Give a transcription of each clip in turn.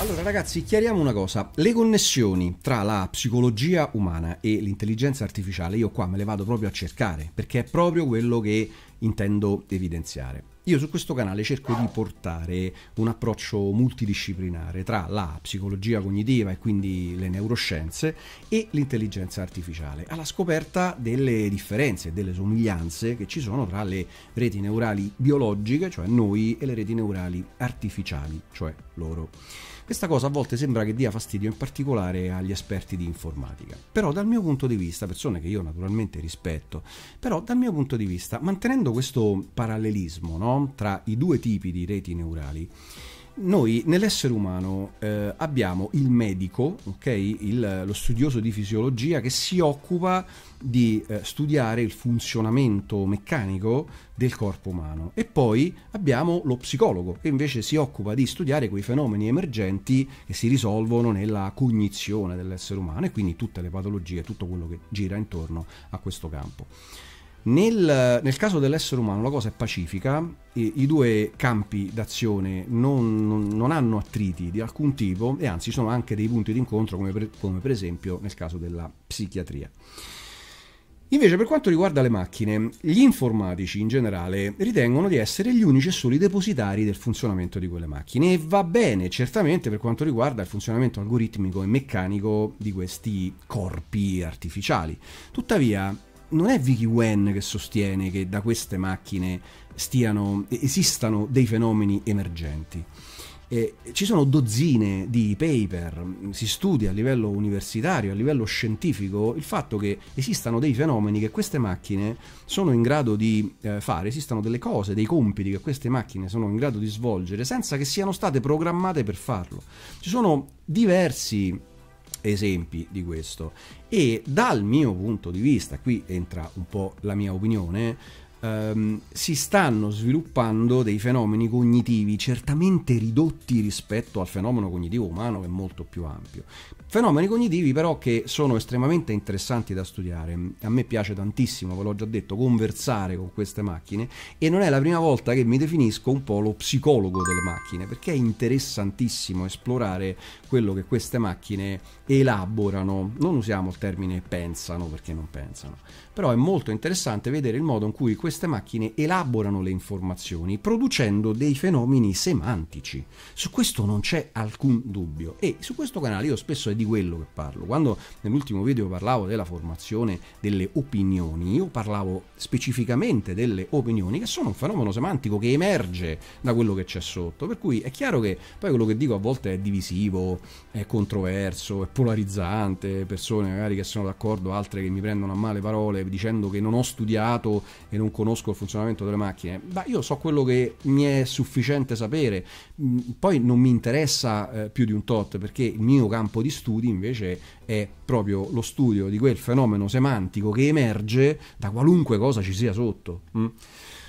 Allora ragazzi, chiariamo una cosa, le connessioni tra la psicologia umana e l'intelligenza artificiale io qua me le vado proprio a cercare, perché è proprio quello che intendo evidenziare. Io su questo canale cerco di portare un approccio multidisciplinare tra la psicologia cognitiva e quindi le neuroscienze e l'intelligenza artificiale, alla scoperta delle differenze, e delle somiglianze che ci sono tra le reti neurali biologiche, cioè noi, e le reti neurali artificiali, cioè loro. Questa cosa a volte sembra che dia fastidio in particolare agli esperti di informatica, però dal mio punto di vista, persone che io naturalmente rispetto, però dal mio punto di vista, mantenendo questo parallelismo no, tra i due tipi di reti neurali, noi nell'essere umano eh, abbiamo il medico, okay? il, lo studioso di fisiologia che si occupa di eh, studiare il funzionamento meccanico del corpo umano e poi abbiamo lo psicologo che invece si occupa di studiare quei fenomeni emergenti che si risolvono nella cognizione dell'essere umano e quindi tutte le patologie, tutto quello che gira intorno a questo campo. Nel, nel, caso dell'essere umano la cosa è pacifica, i, i due campi d'azione non, non, non, hanno attriti di alcun tipo e anzi sono anche dei punti d'incontro come per, come per esempio nel caso della psichiatria. Invece per quanto riguarda le macchine, gli informatici in generale ritengono di essere gli unici e soli depositari del funzionamento di quelle macchine e va bene certamente per quanto riguarda il funzionamento algoritmico e meccanico di questi corpi artificiali. Tuttavia non è Vicky Wen che sostiene che da queste macchine stiano, esistano dei fenomeni emergenti. Eh, ci sono dozzine di paper, si studia a livello universitario, a livello scientifico, il fatto che esistano dei fenomeni che queste macchine sono in grado di eh, fare, esistano delle cose, dei compiti che queste macchine sono in grado di svolgere senza che siano state programmate per farlo. Ci sono diversi esempi di questo e dal mio punto di vista qui entra un po' la mia opinione ehm, si stanno sviluppando dei fenomeni cognitivi certamente ridotti rispetto al fenomeno cognitivo umano che è molto più ampio. Fenomeni cognitivi però che sono estremamente interessanti da studiare. A me piace tantissimo, ve l'ho già detto, conversare con queste macchine e non è la prima volta che mi definisco un po' lo psicologo delle macchine, perché è interessantissimo esplorare quello che queste macchine elaborano. Non usiamo il termine pensano perché non pensano, però è molto interessante vedere il modo in cui queste macchine elaborano le informazioni, producendo dei fenomeni semantici. Su questo non c'è alcun dubbio e su questo canale io spesso è di quello che parlo. Quando nell'ultimo video parlavo della formazione delle opinioni, io parlavo specificamente delle opinioni che sono un fenomeno semantico che emerge da quello che c'è sotto, per cui è chiaro che poi quello che dico a volte è divisivo, è controverso, è polarizzante, persone magari che sono d'accordo, altre che mi prendono a male parole dicendo che non ho studiato e non conosco il funzionamento delle macchine, ma io so quello che mi è sufficiente sapere, mm, poi non mi interessa eh, più di un tot perché il mio campo di studi invece è proprio lo studio di quel fenomeno semantico che emerge da qualunque cosa ci sia sotto. Mm.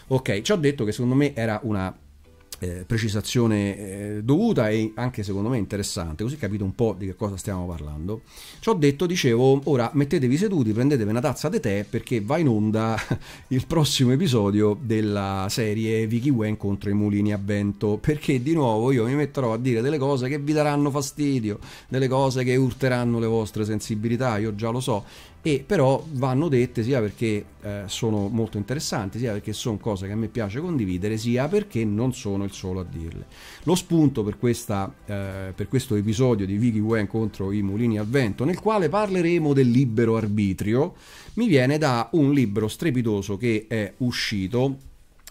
Ok, ci ho detto che secondo me era una eh, precisazione eh, dovuta e anche secondo me interessante, così capite un po' di che cosa stiamo parlando. Ciò detto, dicevo, ora mettetevi seduti, prendetevi una tazza di tè perché va in onda il prossimo episodio della serie Vicky Wen contro i mulini a vento, perché di nuovo io mi metterò a dire delle cose che vi daranno fastidio, delle cose che urteranno le vostre sensibilità, io già lo so, e però vanno dette sia perché eh, sono molto interessanti, sia perché sono cose che a me piace condividere, sia perché non sono il solo a dirle. Lo spunto per, questa, eh, per questo episodio di Vicky Wen contro i mulini al vento, nel quale parleremo del libero arbitrio, mi viene da un libro strepitoso che è uscito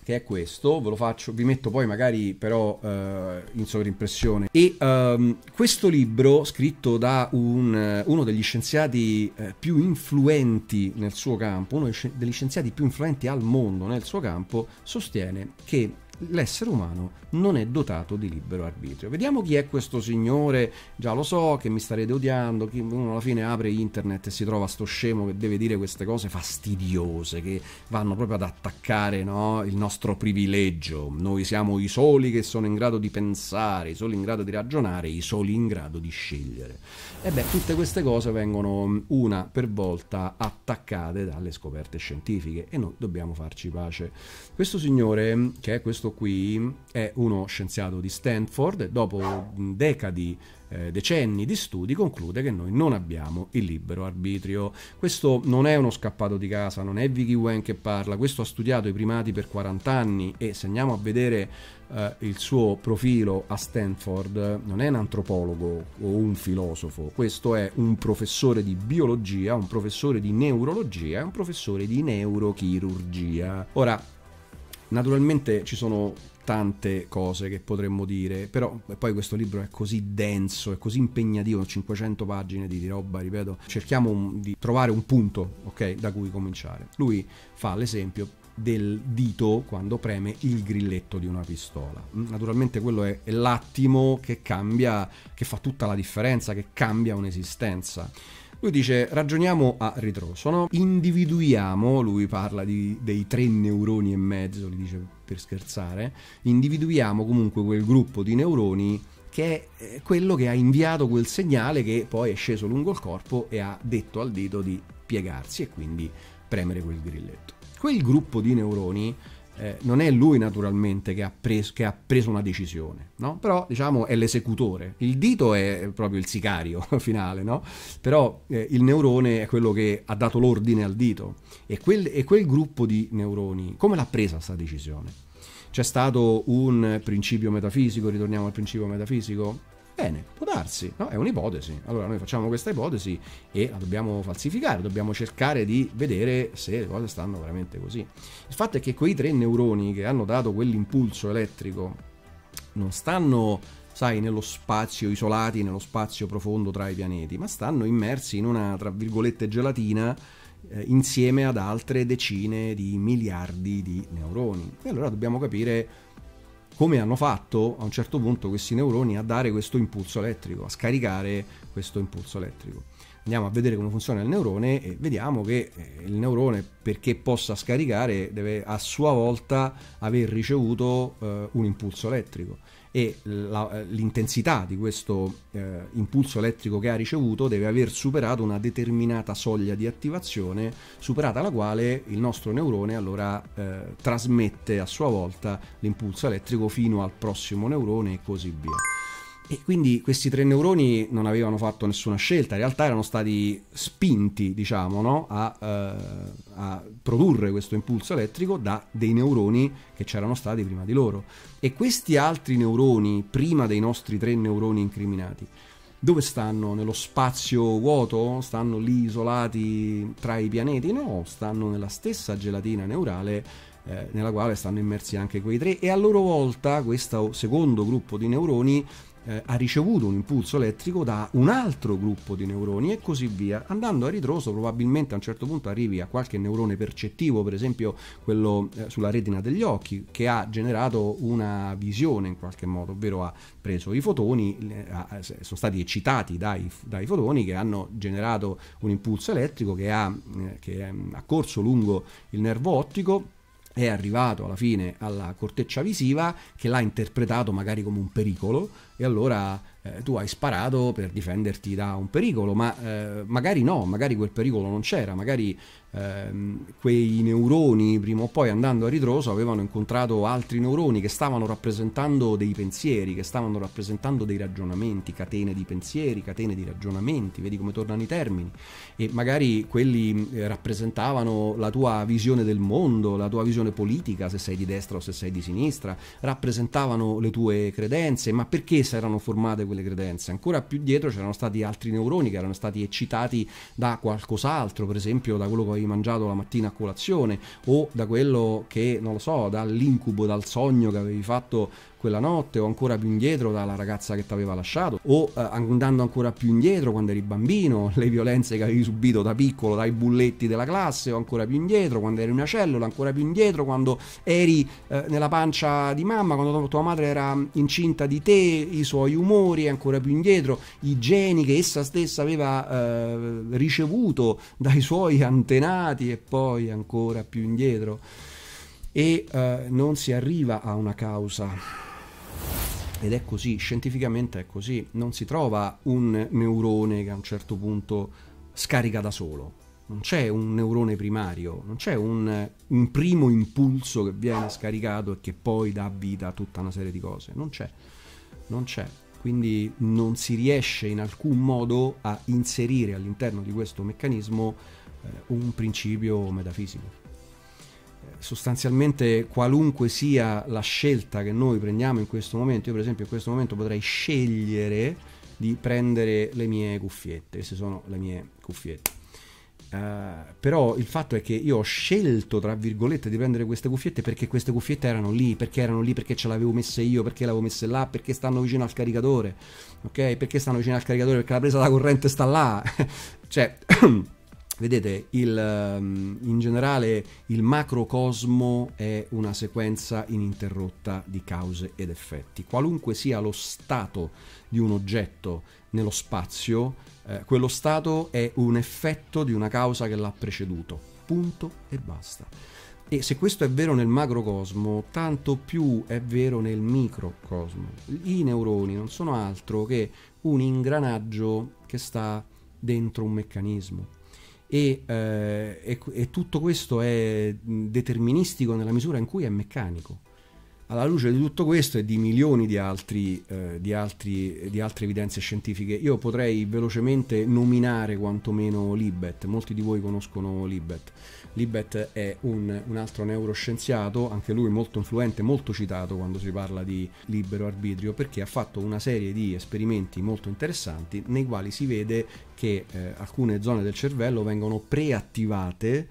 che è questo, ve lo faccio, vi metto poi magari però eh, in sovrimpressione. E ehm, questo libro, scritto da un, eh, uno degli scienziati eh, più influenti nel suo campo, uno degli scienziati più influenti al mondo nel suo campo, sostiene che l'essere umano non è dotato di libero arbitrio. Vediamo chi è questo signore, già lo so che mi starete odiando, chi uno alla fine apre internet e si trova sto scemo che deve dire queste cose fastidiose che vanno proprio ad attaccare no, il nostro privilegio. Noi siamo i soli che sono in grado di pensare, i soli in grado di ragionare, i soli in grado di scegliere. E beh, tutte queste cose vengono mm, una per volta attaccate dalle scoperte scientifiche e noi dobbiamo farci pace. Questo signore, mm, che è questo questo qui è uno scienziato di Stanford e dopo decadi, eh, decenni di studi conclude che noi non abbiamo il libero arbitrio. Questo non è uno scappato di casa, non è Vicky Wen che parla, questo ha studiato i primati per 40 anni e se andiamo a vedere eh, il suo profilo a Stanford non è un antropologo o un filosofo, questo è un professore di biologia, un professore di neurologia e un professore di neurochirurgia. Ora, Naturalmente ci sono tante cose che potremmo dire, però poi questo libro è così denso, è così impegnativo, 500 pagine di roba, ripeto, cerchiamo un, di trovare un punto, ok, da cui cominciare. Lui fa l'esempio del dito quando preme il grilletto di una pistola. Mm, naturalmente quello è, è l'attimo che cambia, che fa tutta la differenza, che cambia un'esistenza. Lui dice ragioniamo a ritroso, no? individuiamo, lui parla di, dei tre neuroni e mezzo, li dice per scherzare, individuiamo comunque quel gruppo di neuroni che è eh, quello che ha inviato quel segnale che poi è sceso lungo il corpo e ha detto al dito di piegarsi e quindi premere quel grilletto. Quel gruppo di neuroni eh, non è lui naturalmente che ha, preso, che ha preso una decisione, no? però diciamo è l'esecutore, il dito è proprio il sicario finale, no? però eh, il neurone è quello che ha dato l'ordine al dito e quel, e quel gruppo di neuroni come l'ha presa questa decisione? C'è stato un principio metafisico, ritorniamo al principio metafisico, Bene, può darsi, no? È un'ipotesi. Allora noi facciamo questa ipotesi e la dobbiamo falsificare, dobbiamo cercare di vedere se le cose stanno veramente così. Il fatto è che quei tre neuroni che hanno dato quell'impulso elettrico non stanno, sai, nello spazio isolati, nello spazio profondo tra i pianeti, ma stanno immersi in una, tra virgolette, gelatina eh, insieme ad altre decine di miliardi di neuroni. E allora dobbiamo capire come hanno fatto a un certo punto questi neuroni a dare questo impulso elettrico, a scaricare questo impulso elettrico. Andiamo a vedere come funziona il neurone e vediamo che eh, il neurone perché possa scaricare deve a sua volta aver ricevuto eh, un impulso elettrico e la, l'intensità di questo eh, impulso elettrico che ha ricevuto deve aver superato una determinata soglia di attivazione, superata la quale il nostro neurone allora eh, trasmette a sua volta l'impulso elettrico fino al prossimo neurone e così via. E quindi questi tre neuroni non avevano fatto nessuna scelta, in realtà erano stati spinti, diciamo, no? a, eh, a, produrre questo impulso elettrico da dei neuroni che c'erano stati prima di loro. E questi altri neuroni, prima dei nostri tre neuroni incriminati, dove stanno? Nello spazio vuoto? Stanno lì isolati tra i pianeti? No, stanno nella stessa gelatina neurale eh, nella quale stanno immersi anche quei tre e a loro volta questo secondo gruppo di neuroni eh, ha ricevuto un impulso elettrico da un altro gruppo di neuroni e così via. Andando a ritroso probabilmente a un certo punto arrivi a qualche neurone percettivo, per esempio quello eh, sulla retina degli occhi, che ha generato una visione in qualche modo, ovvero ha preso i fotoni, sono stati eccitati dai, dai, fotoni che hanno generato un impulso elettrico che ha, eh, che mm, ha corso lungo il nervo ottico è arrivato alla fine alla corteccia visiva che l'ha interpretato magari come un pericolo e allora eh, tu hai sparato per difenderti da un pericolo, ma eh, magari no, magari quel pericolo non c'era, magari Ehm, quei neuroni prima o poi andando a ritroso avevano incontrato altri neuroni che stavano rappresentando dei pensieri, che stavano rappresentando dei ragionamenti, catene di pensieri, catene di ragionamenti, vedi come tornano i termini e magari quelli eh, rappresentavano la tua visione del mondo, la tua visione politica, se sei di destra o se sei di sinistra, rappresentavano le tue credenze, ma perché si erano formate quelle credenze? Ancora più dietro c'erano stati altri neuroni che erano stati eccitati da qualcos'altro, per esempio da quello che avevi mangiato la mattina a colazione o da quello che, non lo so, dall'incubo, dal sogno che avevi fatto quella notte o ancora più indietro dalla ragazza che ti aveva lasciato o eh, andando ancora più indietro quando eri bambino, le violenze che avevi subito da piccolo dai bulletti della classe o ancora più indietro quando eri in una cellula, ancora più indietro quando eri eh, nella pancia di mamma, quando tua madre era incinta di te, i suoi umori ancora più indietro, i geni che essa stessa aveva eh, ricevuto dai suoi antenati e poi ancora più indietro e eh, non si arriva a una causa ed è così, scientificamente è così, non si trova un neurone che a un certo punto scarica da solo, non c'è un neurone primario, non c'è un, un, primo impulso che viene scaricato e che poi dà vita a tutta una serie di cose, non c'è, non c'è. Quindi non si riesce in alcun modo a inserire all'interno di questo meccanismo eh, un principio metafisico sostanzialmente qualunque sia la scelta che noi prendiamo in questo momento, io per esempio in questo momento potrei scegliere di prendere le mie cuffiette, queste sono le mie cuffiette. Uh, però il fatto è che io ho scelto, tra virgolette, di prendere queste cuffiette perché queste cuffiette erano lì, perché erano lì, perché ce l'avevo avevo messe io, perché l'avevo avevo messe là, perché stanno vicino al caricatore, ok? Perché stanno vicino al caricatore, perché la presa da corrente sta là. cioè... Vedete, il, ehm, in generale il macrocosmo è una sequenza ininterrotta di cause ed effetti. Qualunque sia lo stato di un oggetto nello spazio, eh, quello stato è un effetto di una causa che l'ha preceduto. Punto e basta. E se questo è vero nel macrocosmo, tanto più è vero nel microcosmo. I neuroni non sono altro che un ingranaggio che sta dentro un meccanismo e, eh, e, e tutto questo è mm, deterministico nella misura in cui è meccanico alla luce di tutto questo e di milioni di, altri, eh, di, altri, di, altre evidenze scientifiche, io potrei velocemente nominare quantomeno Libet, molti di voi conoscono Libet. Libet è un, un altro neuroscienziato, anche lui molto influente, molto citato quando si parla di libero arbitrio, perché ha fatto una serie di esperimenti molto interessanti nei quali si vede che eh, alcune zone del cervello vengono preattivate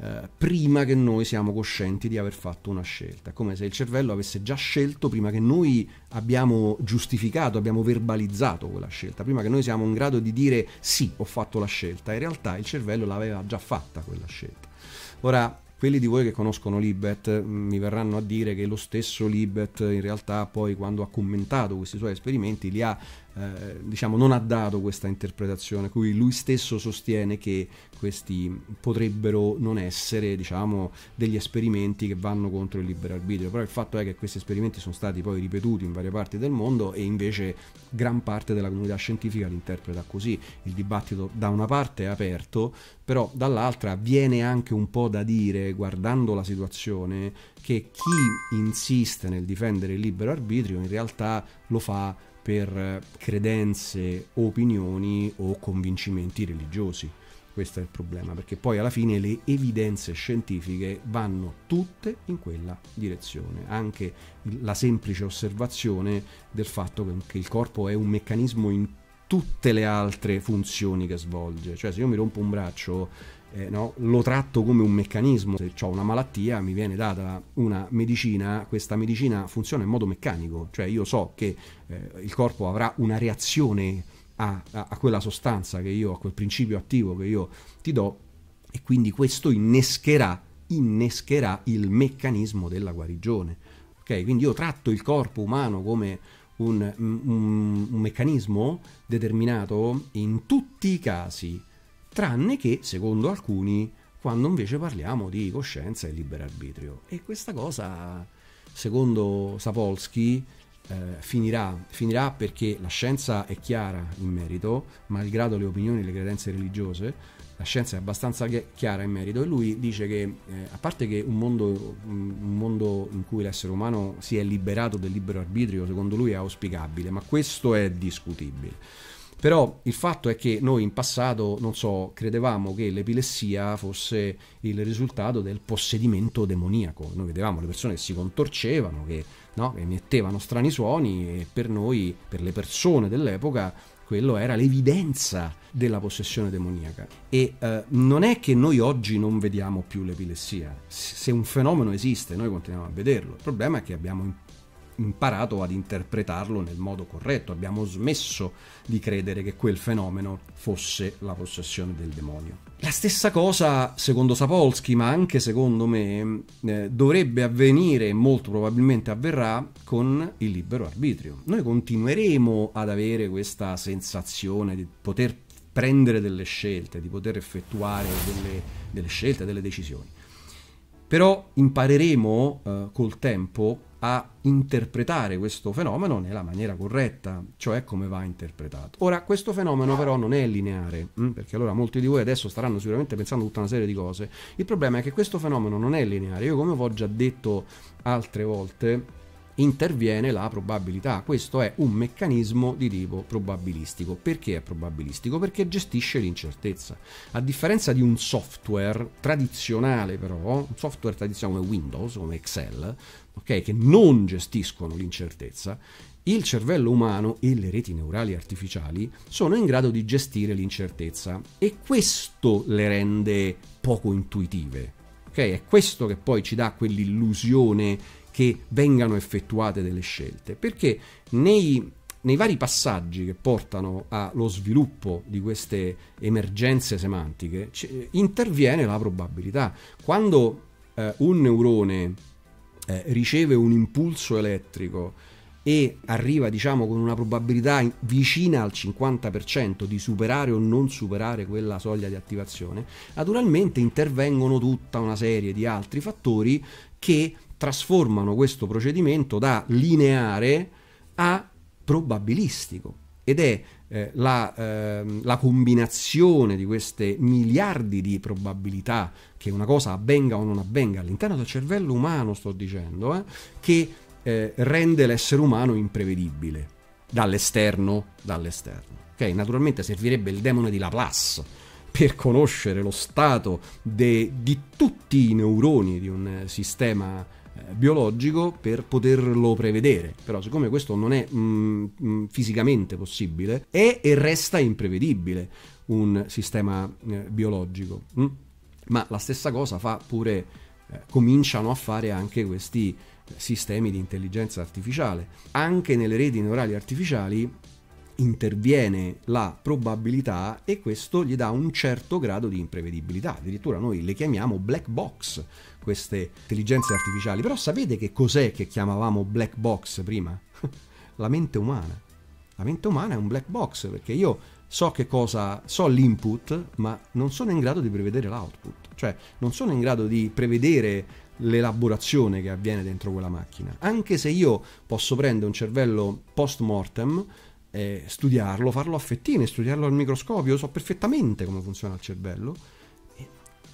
eh, prima che noi siamo coscienti di aver fatto una scelta, come se il cervello avesse già scelto prima che noi abbiamo giustificato, abbiamo verbalizzato quella scelta, prima che noi siamo in grado di dire sì, ho fatto la scelta, in realtà il cervello l'aveva già fatta quella scelta. Ora, quelli di voi che conoscono Libet mm, mi verranno a dire che lo stesso Libet in realtà poi quando ha commentato questi suoi esperimenti li ha eh, diciamo, non ha dato questa interpretazione, cui lui stesso sostiene che questi potrebbero non essere diciamo, degli esperimenti che vanno contro il libero arbitrio, però il fatto è che questi esperimenti sono stati poi ripetuti in varie parti del mondo e invece gran parte della comunità scientifica li interpreta così, il dibattito da una parte è aperto, però dall'altra viene anche un po' da dire, guardando la situazione, che chi insiste nel difendere il libero arbitrio in realtà lo fa per credenze, opinioni o convincimenti religiosi. Questo è il problema, perché poi alla fine le evidenze scientifiche vanno tutte in quella direzione. Anche la semplice osservazione del fatto che il corpo è un meccanismo in tutte le altre funzioni che svolge. Cioè se io mi rompo un braccio eh, no? lo tratto come un meccanismo. Se ho una malattia mi viene data una medicina, questa medicina funziona in modo meccanico, cioè io so che eh, il corpo avrà una reazione a, a, a quella sostanza che io, a quel principio attivo che io ti do e quindi questo innescherà, innescherà il meccanismo della guarigione. Okay? Quindi io tratto il corpo umano come un, un, un meccanismo determinato in tutti i casi tranne che, secondo alcuni, quando invece parliamo di coscienza e libero arbitrio. E questa cosa, secondo Sapolsky, eh, finirà, finirà perché la scienza è chiara in merito, malgrado le opinioni e le credenze religiose, la scienza è abbastanza chiara in merito e lui dice che eh, a parte che un mondo, un mondo, in cui l'essere umano si è liberato del libero arbitrio secondo lui è auspicabile ma questo è discutibile però il fatto è che noi in passato, non so, credevamo che l'epilessia fosse il risultato del possedimento demoniaco. Noi vedevamo le persone che si contorcevano, che, no, che mettevano strani suoni e per noi, per le persone dell'epoca, quello era l'evidenza della possessione demoniaca. E eh, non è che noi oggi non vediamo più l'epilessia, se un fenomeno esiste noi continuiamo a vederlo, il problema è che abbiamo imparato imparato ad interpretarlo nel modo corretto, abbiamo smesso di credere che quel fenomeno fosse la possessione del demonio. La stessa cosa, secondo Sapolsky, ma anche secondo me, eh, dovrebbe avvenire e molto probabilmente avverrà con il libero arbitrio. Noi continueremo ad avere questa sensazione di poter prendere delle scelte, di poter effettuare delle, delle scelte, delle decisioni però impareremo eh, col tempo a interpretare questo fenomeno nella maniera corretta, cioè come va interpretato. Ora, questo fenomeno però non è lineare, mh? Mm, perché allora molti di voi adesso staranno sicuramente pensando tutta una serie di cose. Il problema è che questo fenomeno non è lineare. Io, come ho già detto altre volte, interviene la probabilità. Questo è un meccanismo di tipo probabilistico. Perché è probabilistico? Perché gestisce l'incertezza. A differenza di un software tradizionale, però, un software tradizionale come Windows, come Excel, okay, che non gestiscono l'incertezza, il cervello umano e le reti neurali artificiali sono in grado di gestire l'incertezza e questo le rende poco intuitive. Okay? È questo che poi ci dà quell'illusione che vengano effettuate delle scelte, perché nei, nei vari passaggi che portano allo sviluppo di queste emergenze semantiche c- eh, interviene la probabilità. Quando eh, un neurone eh, riceve un impulso elettrico e arriva diciamo con una probabilità vicina al 50% di superare o non superare quella soglia di attivazione, naturalmente intervengono tutta una serie di altri fattori che trasformano questo procedimento da lineare a probabilistico ed è eh, la, eh, la, combinazione di queste miliardi di probabilità che una cosa avvenga o non avvenga all'interno del cervello umano, sto dicendo, eh, che eh, rende l'essere umano imprevedibile dall'esterno. dall'esterno. Okay? Naturalmente servirebbe il demone di Laplace per conoscere lo stato de, di tutti i neuroni di un sistema eh, biologico per poterlo prevedere. Però siccome questo non è mm, mm, fisicamente possibile, è e resta imprevedibile un sistema eh, biologico. Mm? Ma la stessa cosa fa pure, eh, cominciano a fare anche questi eh, sistemi di intelligenza artificiale. Anche nelle reti neurali artificiali interviene la probabilità e questo gli dà un certo grado di imprevedibilità. Addirittura noi le chiamiamo black box queste intelligenze artificiali. Però sapete che cos'è che chiamavamo black box prima? la mente umana. La mente umana è un black box perché io so che cosa, so l'input, ma non sono in grado di prevedere l'output, cioè non sono in grado di prevedere l'elaborazione che avviene dentro quella macchina. Anche se io posso prendere un cervello post mortem eh, studiarlo, farlo a fettine, studiarlo al microscopio, so perfettamente come funziona il cervello.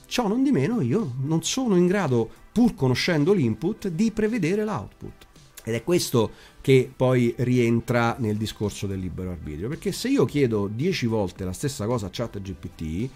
Ciò non di meno io non sono in grado, pur conoscendo l'input, di prevedere l'output. Ed è questo che poi rientra nel discorso del libero arbitrio, perché se io chiedo 10 volte la stessa cosa a ChatGPT,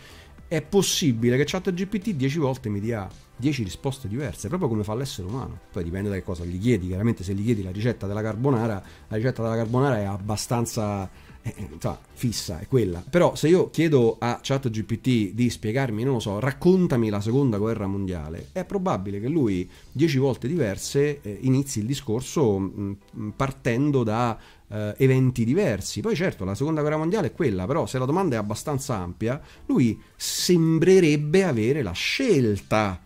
è possibile che ChatGPT 10 volte mi dia 10 risposte diverse, proprio come fa l'essere umano. Poi dipende da che cosa gli chiedi, chiaramente se gli chiedi la ricetta della carbonara, la ricetta della carbonara è abbastanza eh, ta, eh, fissa, è quella. Però se io chiedo a ChatGPT di spiegarmi, non lo so, raccontami la seconda guerra mondiale, è probabile che lui 10 volte diverse eh, inizi il discorso mh, mm, mm, partendo da eh, eventi diversi. Poi certo la seconda guerra mondiale è quella, però se la domanda è abbastanza ampia, lui sembrerebbe avere la scelta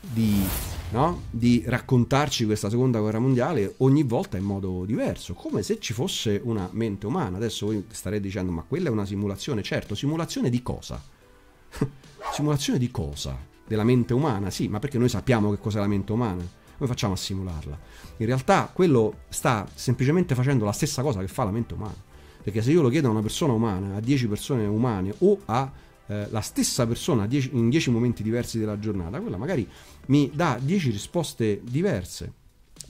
di, no? di raccontarci questa seconda guerra mondiale ogni volta in modo diverso, come se ci fosse una mente umana. Adesso voi starete dicendo ma quella è una simulazione, certo, simulazione di cosa? simulazione di cosa? Della mente umana, sì, ma perché noi sappiamo che cos'è la mente umana noi facciamo a simularla. In realtà quello sta semplicemente facendo la stessa cosa che fa la mente umana. Perché se io lo chiedo a una persona umana, a 10 persone umane o a eh, la stessa persona dieci, in 10 momenti diversi della giornata, quella magari mi dà 10 risposte diverse.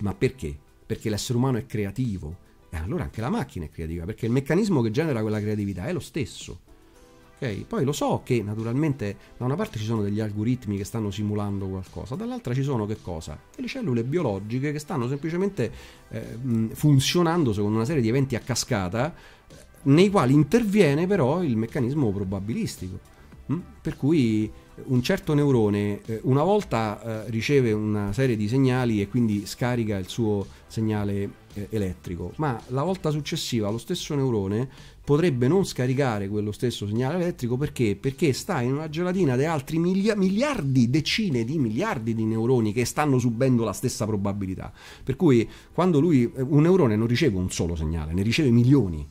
Ma perché? Perché l'essere umano è creativo. E allora anche la macchina è creativa, perché il meccanismo che genera quella creatività è lo stesso. Okay? Poi lo so che naturalmente da una parte ci sono degli algoritmi che stanno simulando qualcosa, dall'altra ci sono che cosa? Delle cellule biologiche che stanno semplicemente eh, funzionando secondo una serie di eventi a cascata nei quali interviene però il meccanismo probabilistico. Mm? Per cui un certo neurone eh, una volta eh, riceve una serie di segnali e quindi scarica il suo segnale eh, elettrico, ma la volta successiva lo stesso neurone potrebbe non scaricare quello stesso segnale elettrico perché? Perché sta in una gelatina di altri miglia- miliardi, decine di miliardi di neuroni che stanno subendo la stessa probabilità. Per cui quando lui un neurone non riceve un solo segnale, ne riceve milioni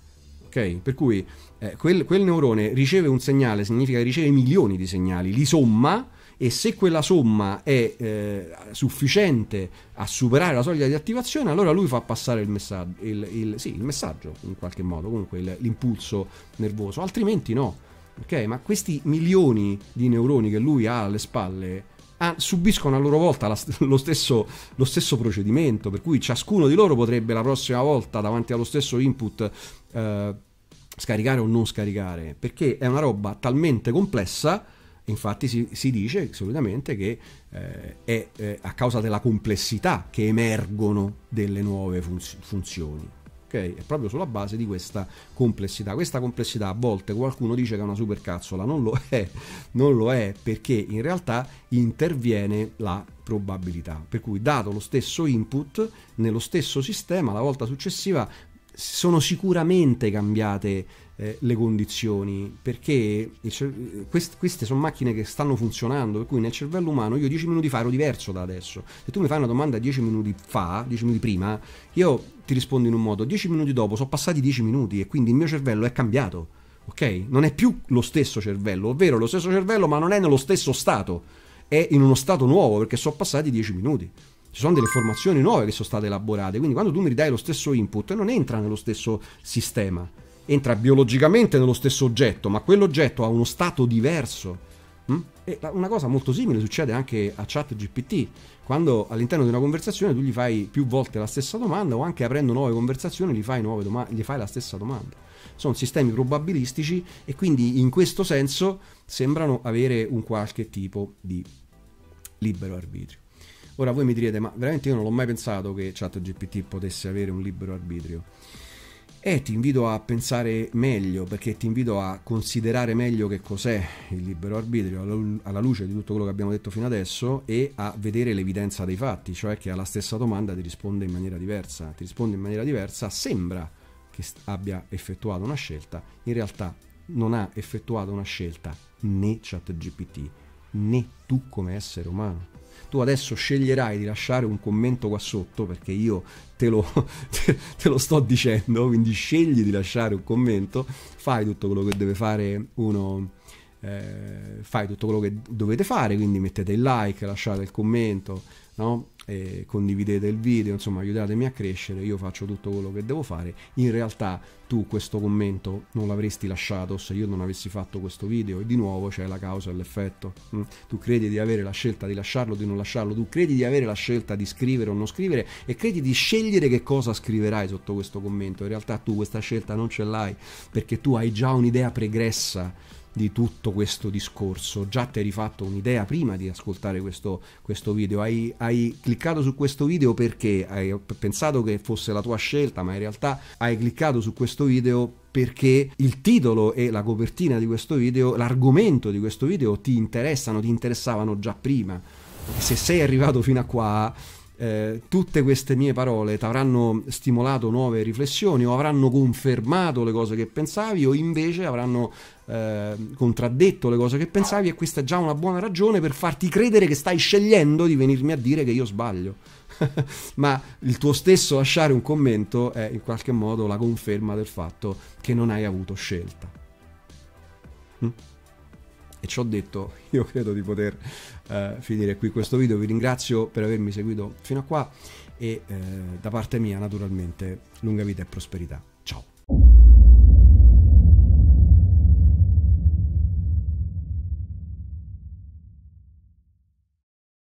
ok? Per cui eh, quel, quel neurone riceve un segnale, significa che riceve milioni di segnali, li somma e se quella somma è eh, sufficiente a superare la soglia di attivazione, allora lui fa passare il messaggio, il, il, sì, il messaggio in qualche modo, comunque il, l'impulso nervoso, altrimenti no. Okay? Ma questi milioni di neuroni che lui ha alle spalle ah, subiscono a loro volta la, lo, stesso, lo stesso procedimento, per cui ciascuno di loro potrebbe la prossima volta davanti allo stesso input eh, scaricare o non scaricare, perché è una roba talmente complessa, infatti si, si dice solitamente che eh, è eh, a causa della complessità che emergono delle nuove funz- funzioni. Okay? È proprio sulla base di questa complessità. Questa complessità a volte qualcuno dice che è una supercazzola, non lo è, non lo è perché in realtà interviene la probabilità. Per cui dato lo stesso input, nello stesso sistema, la volta successiva sono sicuramente cambiate eh, le condizioni perché quest queste sono macchine che stanno funzionando per cui nel cervello umano io dieci minuti fa ero diverso da adesso se tu mi fai una domanda dieci minuti fa dieci minuti prima io ti rispondo in un modo dieci minuti dopo sono passati dieci minuti e quindi il mio cervello è cambiato ok non è più lo stesso cervello ovvero lo stesso cervello ma non è nello stesso stato è in uno stato nuovo perché sono passati dieci minuti ci sono delle formazioni nuove che sono state elaborate, quindi quando tu mi ridai lo stesso input non entra nello stesso sistema, entra biologicamente nello stesso oggetto, ma quell'oggetto ha uno stato diverso. Mm? E una cosa molto simile succede anche a ChatGPT, quando all'interno di una conversazione tu gli fai più volte la stessa domanda o anche aprendo nuove conversazioni gli fai, nuove doma- gli fai la stessa domanda. Sono sistemi probabilistici e quindi in questo senso sembrano avere un qualche tipo di libero arbitrio. Ora voi mi direte, ma veramente io non l'ho mai pensato che ChatGPT potesse avere un libero arbitrio. E ti invito a pensare meglio, perché ti invito a considerare meglio che cos'è il libero arbitrio alla luce di tutto quello che abbiamo detto fino adesso e a vedere l'evidenza dei fatti, cioè che alla stessa domanda ti risponde in maniera diversa. Ti risponde in maniera diversa, sembra che abbia effettuato una scelta, in realtà non ha effettuato una scelta né ChatGPT né tu come essere umano tu adesso sceglierai di lasciare un commento qua sotto perché io te lo, te, te lo sto dicendo, quindi scegli di lasciare un commento, fai tutto quello che deve fare uno... Eh, fai tutto quello che dovete fare, quindi mettete il like, lasciate il commento, no? condividete il video, insomma aiutatemi a crescere, io faccio tutto quello che devo fare. In realtà tu questo commento non l'avresti lasciato se io non avessi fatto questo video e di nuovo c'è la causa e l'effetto. Mm? Tu credi di avere la scelta di lasciarlo o di non lasciarlo, tu credi di avere la scelta di scrivere o non scrivere e credi di scegliere che cosa scriverai sotto questo commento. In realtà tu questa scelta non ce l'hai perché tu hai già un'idea pregressa di tutto questo discorso? Già ti eri fatto un'idea prima di ascoltare questo, questo video? Hai, hai, cliccato su questo video perché hai pensato che fosse la tua scelta, ma in realtà hai cliccato su questo video perché il titolo e la copertina di questo video, l'argomento di questo video ti interessano, ti interessavano già prima. Se sei arrivato fino a qua eh, tutte queste mie parole ti avranno stimolato nuove riflessioni o avranno confermato le cose che pensavi o invece avranno eh, contraddetto le cose che pensavi e questa è già una buona ragione per farti credere che stai scegliendo di venirmi a dire che io sbaglio. Ma il tuo stesso lasciare un commento è in qualche modo la conferma del fatto che non hai avuto scelta. Mm? e ci ho detto io credo di poter eh, finire qui questo video vi ringrazio per avermi seguito fino a qua e eh, da parte mia naturalmente lunga vita e prosperità ciao